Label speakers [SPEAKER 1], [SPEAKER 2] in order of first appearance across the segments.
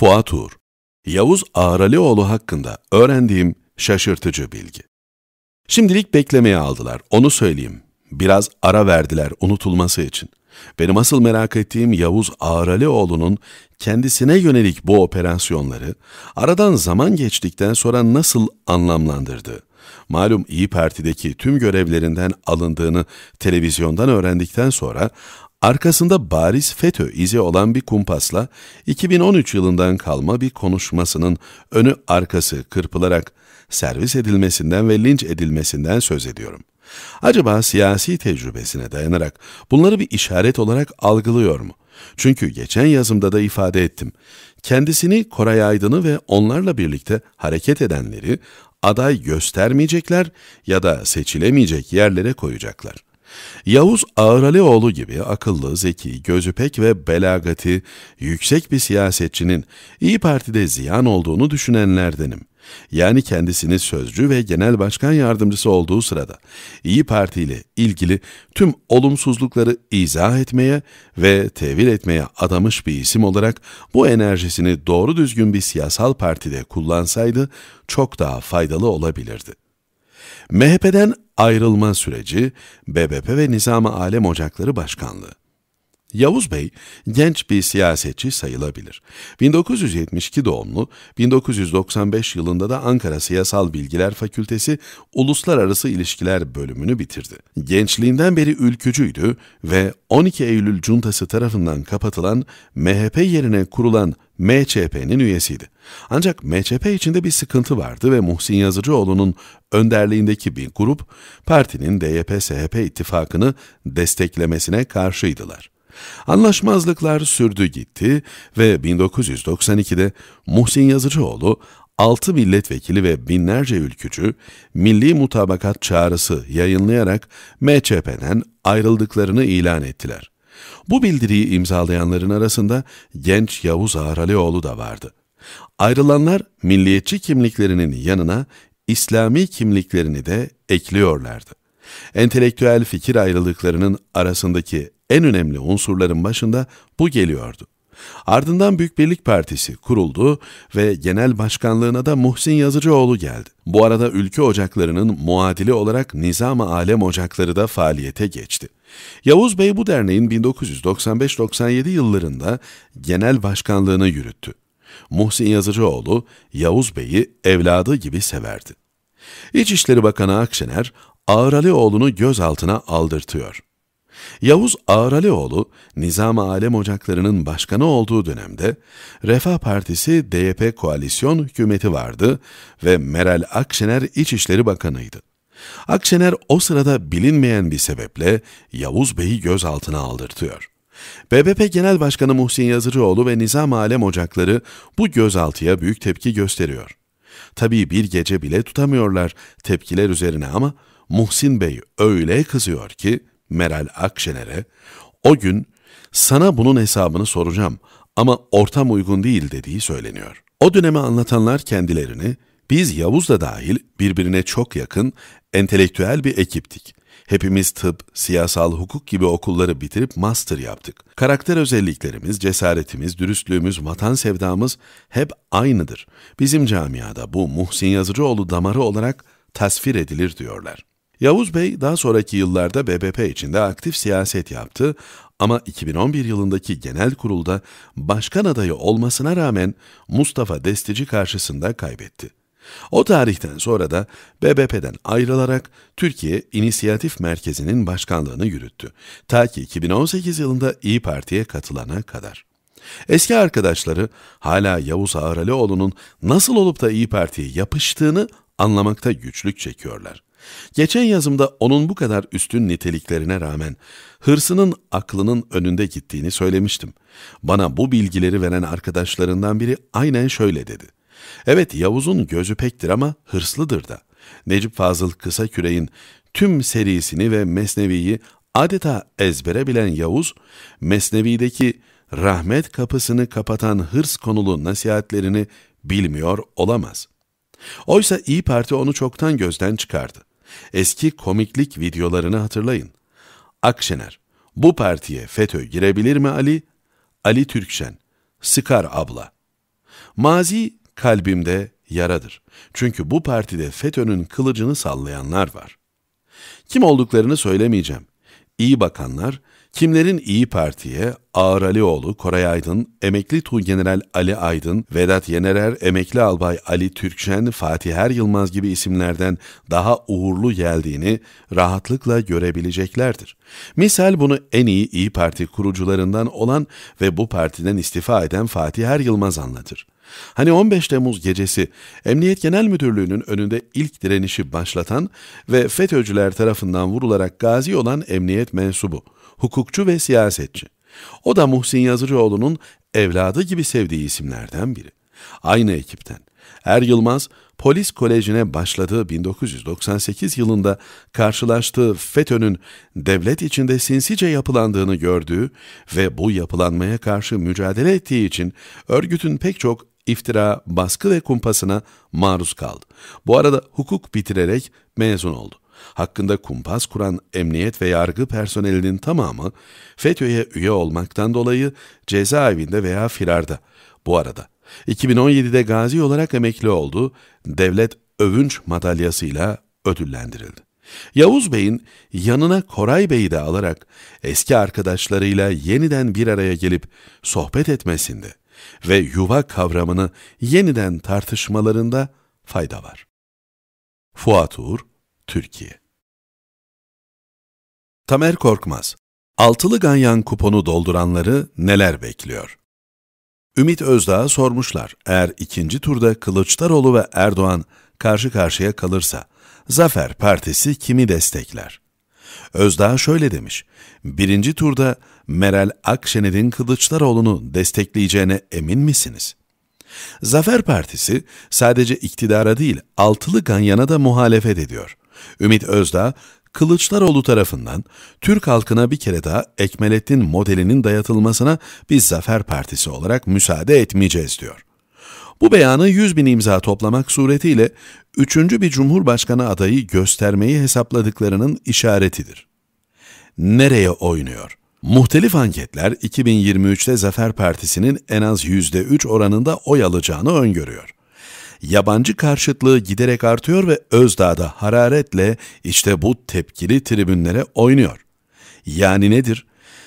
[SPEAKER 1] Fuat Uğur, Yavuz Ağralioğlu hakkında öğrendiğim şaşırtıcı bilgi. Şimdilik beklemeye aldılar, onu söyleyeyim. Biraz ara verdiler unutulması için. Benim asıl merak ettiğim Yavuz Ağralioğlu'nun kendisine yönelik bu operasyonları aradan zaman geçtikten sonra nasıl anlamlandırdı? Malum İyi Parti'deki tüm görevlerinden alındığını televizyondan öğrendikten sonra Arkasında bariz FETÖ izi olan bir kumpasla 2013 yılından kalma bir konuşmasının önü arkası kırpılarak servis edilmesinden ve linç edilmesinden söz ediyorum. Acaba siyasi tecrübesine dayanarak bunları bir işaret olarak algılıyor mu? Çünkü geçen yazımda da ifade ettim. Kendisini Koray Aydın'ı ve onlarla birlikte hareket edenleri aday göstermeyecekler ya da seçilemeyecek yerlere koyacaklar. Yavuz Ağralioğlu gibi akıllı, zeki, gözü pek ve belagati yüksek bir siyasetçinin İyi Parti'de ziyan olduğunu düşünenlerdenim. Yani kendisini sözcü ve genel başkan yardımcısı olduğu sırada İyi Parti ile ilgili tüm olumsuzlukları izah etmeye ve tevil etmeye adamış bir isim olarak bu enerjisini doğru düzgün bir siyasal partide kullansaydı çok daha faydalı olabilirdi. MHP'den ayrılma süreci BBP ve Nizam-ı Alem Ocakları Başkanlığı Yavuz Bey genç bir siyasetçi sayılabilir. 1972 doğumlu, 1995 yılında da Ankara Siyasal Bilgiler Fakültesi Uluslararası İlişkiler bölümünü bitirdi. Gençliğinden beri ülkücüydü ve 12 Eylül cuntası tarafından kapatılan MHP yerine kurulan MÇP'nin üyesiydi. Ancak MÇP içinde bir sıkıntı vardı ve Muhsin Yazıcıoğlu'nun önderliğindeki bir grup partinin DYP-SHP ittifakını desteklemesine karşıydılar. Anlaşmazlıklar sürdü gitti ve 1992'de Muhsin Yazıcıoğlu 6 milletvekili ve binlerce ülkücü milli mutabakat çağrısı yayınlayarak MÇP'den ayrıldıklarını ilan ettiler. Bu bildiriyi imzalayanların arasında genç Yavuz Ağralioğlu da vardı. Ayrılanlar milliyetçi kimliklerinin yanına İslami kimliklerini de ekliyorlardı. Entelektüel fikir ayrılıklarının arasındaki en önemli unsurların başında bu geliyordu. Ardından Büyük Birlik Partisi kuruldu ve genel başkanlığına da Muhsin Yazıcıoğlu geldi. Bu arada ülke ocaklarının muadili olarak Nizam-ı Alem Ocakları da faaliyete geçti. Yavuz Bey bu derneğin 1995-97 yıllarında genel başkanlığını yürüttü. Muhsin Yazıcıoğlu, Yavuz Bey'i evladı gibi severdi. İçişleri Bakanı Akşener, Ağralioğlu'nu gözaltına aldırtıyor. Yavuz Ağralioğlu, nizam Alem Ocakları'nın başkanı olduğu dönemde Refah Partisi DYP koalisyon hükümeti vardı ve Meral Akşener İçişleri Bakanı'ydı. Akşener o sırada bilinmeyen bir sebeple Yavuz Bey'i gözaltına aldırtıyor. BBP Genel Başkanı Muhsin Yazıcıoğlu ve Nizam Alem Ocakları bu gözaltıya büyük tepki gösteriyor. Tabii bir gece bile tutamıyorlar tepkiler üzerine ama Muhsin Bey öyle kızıyor ki Meral Akşener'e o gün sana bunun hesabını soracağım ama ortam uygun değil dediği söyleniyor. O döneme anlatanlar kendilerini biz Yavuz da dahil birbirine çok yakın entelektüel bir ekiptik. Hepimiz tıp, siyasal, hukuk gibi okulları bitirip master yaptık. Karakter özelliklerimiz, cesaretimiz, dürüstlüğümüz, vatan sevdamız hep aynıdır. Bizim camiada bu Muhsin Yazıcıoğlu damarı olarak tasvir edilir diyorlar. Yavuz Bey daha sonraki yıllarda BBP içinde aktif siyaset yaptı ama 2011 yılındaki genel kurulda başkan adayı olmasına rağmen Mustafa Destici karşısında kaybetti. O tarihten sonra da BBP'den ayrılarak Türkiye İnisiyatif Merkezi'nin başkanlığını yürüttü. Ta ki 2018 yılında İyi Parti'ye katılana kadar. Eski arkadaşları hala Yavuz Ağralioğlu'nun nasıl olup da İyi Parti'ye yapıştığını anlamakta güçlük çekiyorlar. Geçen yazımda onun bu kadar üstün niteliklerine rağmen hırsının aklının önünde gittiğini söylemiştim. Bana bu bilgileri veren arkadaşlarından biri aynen şöyle dedi. Evet Yavuz'un gözü pektir ama hırslıdır da. Necip Fazıl Kısaküre'in tüm serisini ve Mesnevi'yi adeta ezbere bilen Yavuz, Mesnevi'deki rahmet kapısını kapatan hırs konulu nasihatlerini bilmiyor olamaz. Oysa İyi Parti onu çoktan gözden çıkardı. Eski komiklik videolarını hatırlayın. Akşener, bu partiye FETÖ girebilir mi Ali? Ali Türkşen, Sıkar abla. Mazi kalbimde yaradır. Çünkü bu partide FETÖ'nün kılıcını sallayanlar var. Kim olduklarını söylemeyeceğim. İyi bakanlar, Kimlerin İyi Parti'ye, Ağar Alioğlu, Koray Aydın, emekli Tuğgeneral Ali Aydın, Vedat Yenerer, emekli albay Ali Türkçen, Fatih Er Yılmaz gibi isimlerden daha uğurlu geldiğini rahatlıkla görebileceklerdir. Misal bunu en iyi İyi Parti kurucularından olan ve bu partiden istifa eden Fatih Er Yılmaz anlatır. Hani 15 Temmuz gecesi Emniyet Genel Müdürlüğü'nün önünde ilk direnişi başlatan ve FETÖ'cüler tarafından vurularak gazi olan emniyet mensubu hukukçu ve siyasetçi. O da Muhsin Yazıcıoğlu'nun evladı gibi sevdiği isimlerden biri. Aynı ekipten. Er Yılmaz, polis kolejine başladığı 1998 yılında karşılaştığı FETÖ'nün devlet içinde sinsice yapılandığını gördüğü ve bu yapılanmaya karşı mücadele ettiği için örgütün pek çok iftira, baskı ve kumpasına maruz kaldı. Bu arada hukuk bitirerek mezun oldu hakkında kumpas kuran emniyet ve yargı personelinin tamamı FETÖ'ye üye olmaktan dolayı cezaevinde veya firarda. Bu arada 2017'de gazi olarak emekli oldu, devlet övünç madalyasıyla ödüllendirildi. Yavuz Bey'in yanına Koray Bey'i de alarak eski arkadaşlarıyla yeniden bir araya gelip sohbet etmesinde ve yuva kavramını yeniden tartışmalarında fayda var. Fuat Uğur, Türkiye. Tamer Korkmaz, Altılı Ganyan kuponu dolduranları neler bekliyor? Ümit Özdağ'a sormuşlar, eğer ikinci turda Kılıçdaroğlu ve Erdoğan karşı karşıya kalırsa, Zafer Partisi kimi destekler? Özdağ şöyle demiş, birinci turda Meral Akşener'in Kılıçdaroğlu'nu destekleyeceğine emin misiniz? Zafer Partisi sadece iktidara değil, altılı ganyana da muhalefet ediyor. Ümit Özdağ, Kılıçdaroğlu tarafından Türk halkına bir kere daha Ekmelettin modelinin dayatılmasına biz Zafer Partisi olarak müsaade etmeyeceğiz diyor. Bu beyanı 100 bin imza toplamak suretiyle üçüncü bir cumhurbaşkanı adayı göstermeyi hesapladıklarının işaretidir. Nereye oynuyor? Muhtelif anketler 2023'te Zafer Partisi'nin en az %3 oranında oy alacağını öngörüyor yabancı karşıtlığı giderek artıyor ve Özdağ da hararetle işte bu tepkili tribünlere oynuyor. Yani nedir?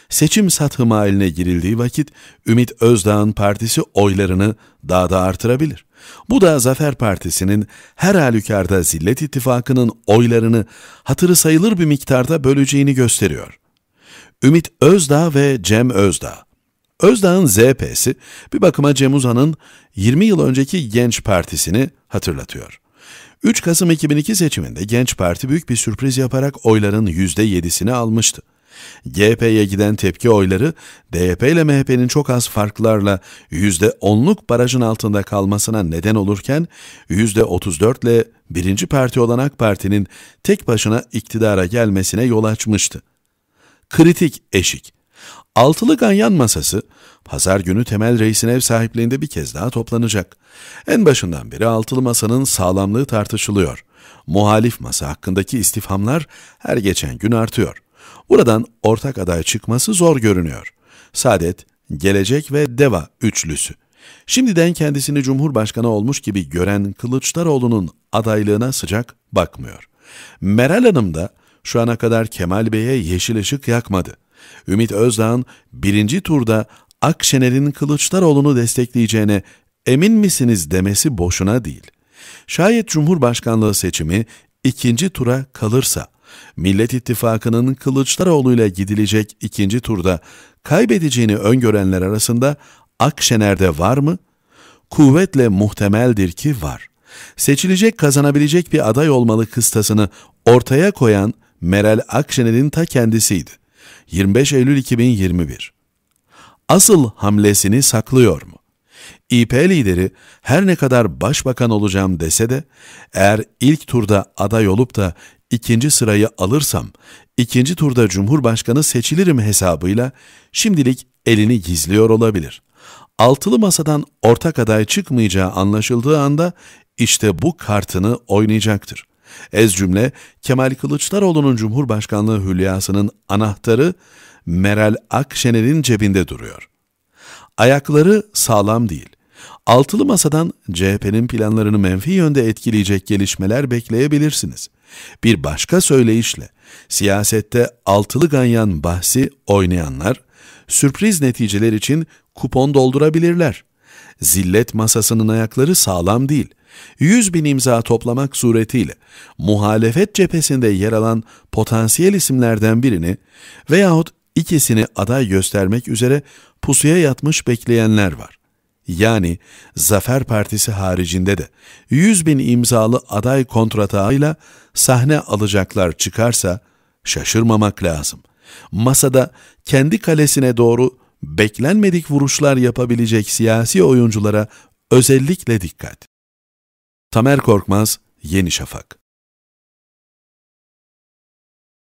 [SPEAKER 1] Seçim satı haline girildiği vakit Ümit Özdağ'ın partisi oylarını daha da artırabilir. Bu da Zafer Partisi'nin her halükarda Zillet İttifakı'nın oylarını hatırı sayılır bir miktarda böleceğini gösteriyor. Ümit Özdağ ve Cem Özdağ Özdağ'ın ZP'si bir bakıma Cem Uzan'ın 20 yıl önceki Genç Partisi'ni hatırlatıyor. 3 Kasım 2002 seçiminde Genç Parti büyük bir sürpriz yaparak oyların %7'sini almıştı. GP'ye giden tepki oyları DYP ile MHP'nin çok az farklarla %10'luk barajın altında kalmasına neden olurken %34 ile birinci parti olan AK Parti'nin tek başına iktidara gelmesine yol açmıştı. Kritik eşik Altılı ganyan masası pazar günü temel reisin ev sahipliğinde bir kez daha toplanacak. En başından beri altılı masanın sağlamlığı tartışılıyor. Muhalif masa hakkındaki istifhamlar her geçen gün artıyor. Buradan ortak aday çıkması zor görünüyor. Saadet, Gelecek ve Deva üçlüsü. Şimdiden kendisini Cumhurbaşkanı olmuş gibi gören Kılıçdaroğlu'nun adaylığına sıcak bakmıyor. Meral Hanım da şu ana kadar Kemal Bey'e yeşil ışık yakmadı. Ümit Özdağ'ın birinci turda Akşener'in Kılıçdaroğlu'nu destekleyeceğine emin misiniz demesi boşuna değil. Şayet Cumhurbaşkanlığı seçimi ikinci tura kalırsa, Millet İttifakı'nın Kılıçdaroğlu ile gidilecek ikinci turda kaybedeceğini öngörenler arasında Akşener'de var mı? Kuvvetle muhtemeldir ki var. Seçilecek kazanabilecek bir aday olmalı kıstasını ortaya koyan Meral Akşener'in ta kendisiydi. 25 Eylül 2021 Asıl hamlesini saklıyor mu? İP lideri her ne kadar başbakan olacağım dese de eğer ilk turda aday olup da ikinci sırayı alırsam ikinci turda cumhurbaşkanı seçilirim hesabıyla şimdilik elini gizliyor olabilir. Altılı masadan ortak aday çıkmayacağı anlaşıldığı anda işte bu kartını oynayacaktır. Ez cümle Kemal Kılıçdaroğlu'nun Cumhurbaşkanlığı hülyasının anahtarı Meral Akşener'in cebinde duruyor. Ayakları sağlam değil. Altılı masadan CHP'nin planlarını menfi yönde etkileyecek gelişmeler bekleyebilirsiniz. Bir başka söyleyişle siyasette altılı ganyan bahsi oynayanlar sürpriz neticeler için kupon doldurabilirler zillet masasının ayakları sağlam değil. 100 bin imza toplamak suretiyle muhalefet cephesinde yer alan potansiyel isimlerden birini veyahut ikisini aday göstermek üzere pusuya yatmış bekleyenler var. Yani Zafer Partisi haricinde de 100 bin imzalı aday kontratağıyla sahne alacaklar çıkarsa şaşırmamak lazım. Masada kendi kalesine doğru beklenmedik vuruşlar yapabilecek siyasi oyunculara özellikle dikkat. Tamer Korkmaz, Yeni Şafak